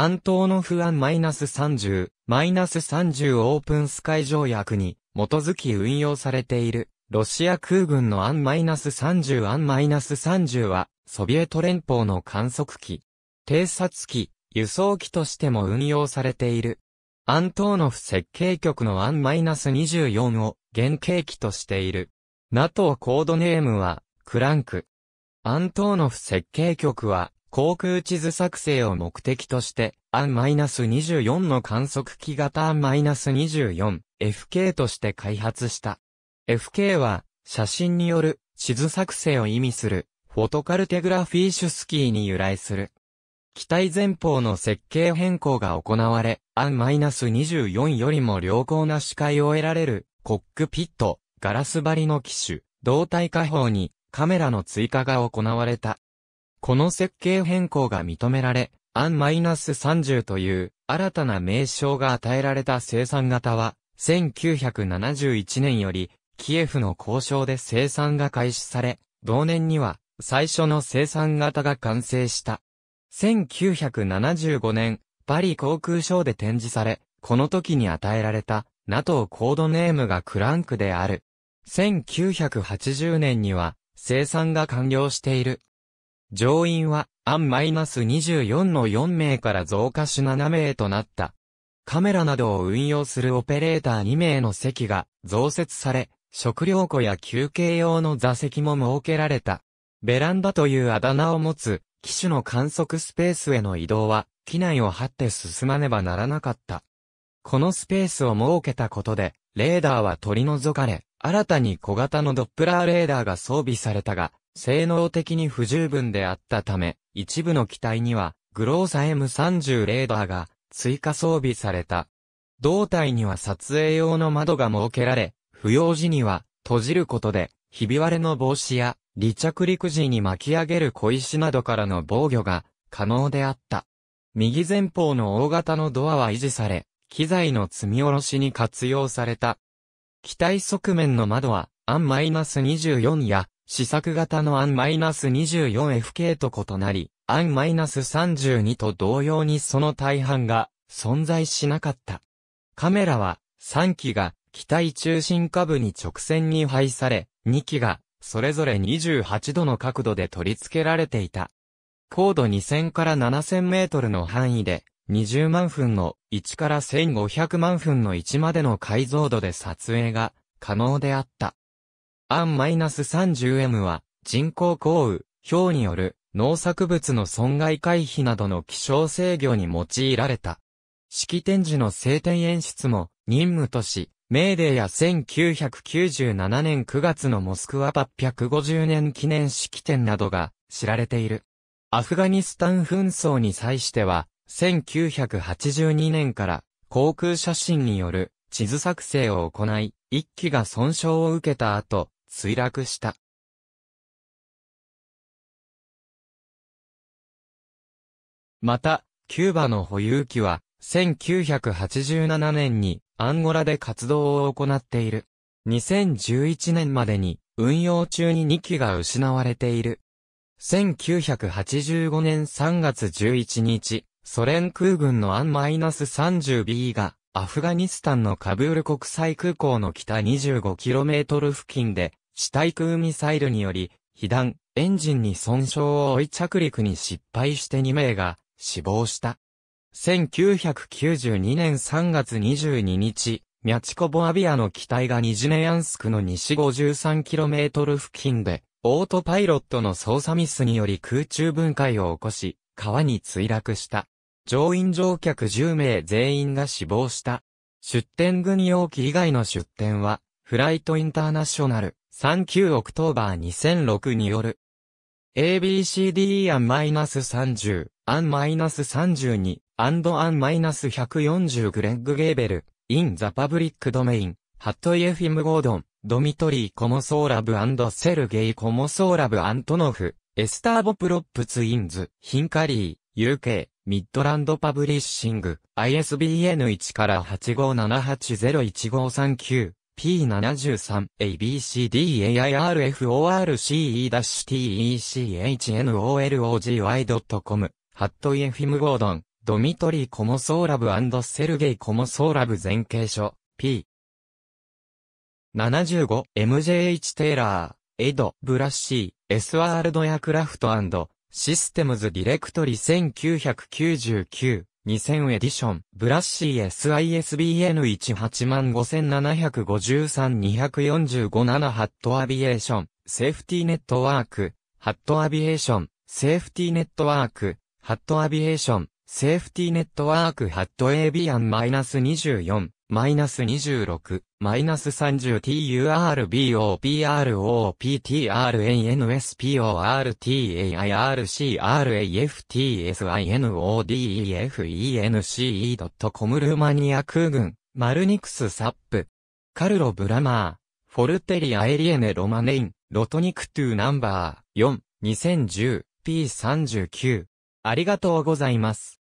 アントーノフアン -30、-30 オープンスカイ条約に基づき運用されている、ロシア空軍のアン -30 アン -30 は、ソビエト連邦の観測機、偵察機、輸送機としても運用されている。アントーノフ設計局のアンマイナス -24 を原型機としている。NATO コードネームは、クランク。アントーノフ設計局は、航空地図作成を目的として、アン2 4の観測機型 AN-24、FK として開発した。FK は、写真による地図作成を意味する、フォトカルテグラフィーシュスキーに由来する。機体前方の設計変更が行われ、アン2 4よりも良好な視界を得られる、コックピット、ガラス張りの機種、胴体下方にカメラの追加が行われた。この設計変更が認められ、アンマイナス -30 という新たな名称が与えられた生産型は、1971年より、キエフの交渉で生産が開始され、同年には最初の生産型が完成した。1975年、パリ航空ショーで展示され、この時に与えられた NATO コードネームがクランクである。1980年には生産が完了している。乗員は、案 -24 の4名から増加し7名となった。カメラなどを運用するオペレーター2名の席が増設され、食料庫や休憩用の座席も設けられた。ベランダというあだ名を持つ、機種の観測スペースへの移動は、機内を張って進まねばならなかった。このスペースを設けたことで、レーダーは取り除かれ、新たに小型のドップラーレーダーが装備されたが、性能的に不十分であったため、一部の機体には、グローサ M30 レーダーが追加装備された。胴体には撮影用の窓が設けられ、不要時には閉じることで、ひび割れの防止や離着陸時に巻き上げる小石などからの防御が可能であった。右前方の大型のドアは維持され、機材の積み下ろしに活用された。機体側面の窓は、アン -24 や試作型のアン -24FK と異なり、アン -32 と同様にその大半が存在しなかった。カメラは3機が機体中心下部に直線に配され、2機がそれぞれ28度の角度で取り付けられていた。高度2000から7000メートルの範囲で、20万分の1から1500万分の1までの解像度で撮影が可能であった。アン -30M は、人工降雨、氷による農作物の損害回避などの気象制御に用いられた。式典時の晴天演出も任務とし、メーデーや1997年9月のモスクワ850年記念式典などが知られている。アフガニスタン紛争に際しては、1982年から航空写真による地図作成を行い、一機が損傷を受けた後、墜落した。また、キューバの保有機は、1987年にアンゴラで活動を行っている。2011年までに運用中に2機が失われている。1985年3月11日、ソ連空軍のアン -30B がアフガニスタンのカブール国際空港の北 25km 付近で、地対空ミサイルにより、被弾、エンジンに損傷を負い着陸に失敗して2名が死亡した。1992年3月22日、ミャチコボアビアの機体がニジネヤンスクの西 53km 付近で、オートパイロットの操作ミスにより空中分解を起こし、川に墜落した。乗員乗客10名全員が死亡した。出展軍用機以外の出展は、フライトインターナショナル39オクトーバー2006による。ABCDE ア -30、アン -32、アンド -140 グレッグ・ゲーベル、イン・ザ・パブリック・ドメイン、ハットイエフィム・ゴードン、ドミトリー・コモソーラブセルゲイ・コモソーラブ・アントノフ、エスターボ・プロップツ・インズ、ヒンカリー、UK、ミッドランドパブリッシング、ISBN1 から8 5 7 8 0 1 5 3 9 P73、a b c d a i r f o r c e t e c h n o l o g y c o m ハットイエフィム・ゴードン、ドミトリー・コモソーラブセルゲイ・コモソーラブ前傾書、P。75、MJH テイラー、エド、ブラッシー、SR ドヤクラフトシステムズディレクトリ1999-2000エディション、ブラッシー SISBN185753245-7 ハットアビエーション、セーフティーネットワーク、ハットアビエーション、セーフティーネットワーク、ハットアビエーション、セーフティーネットワークハットエビ AB-24 マイナス26、マイナス3 0 t u r b o p r o o p t r n s p o r t a i r a c r f t s i n o d e f e n c e c o m ルーマニア空軍、マルニクスサップ、カルロ・ブラマー、フォルテリア・エリエネ・ロマネイン、ロトニクトゥナンバー4、2010、P39。ありがとうございます。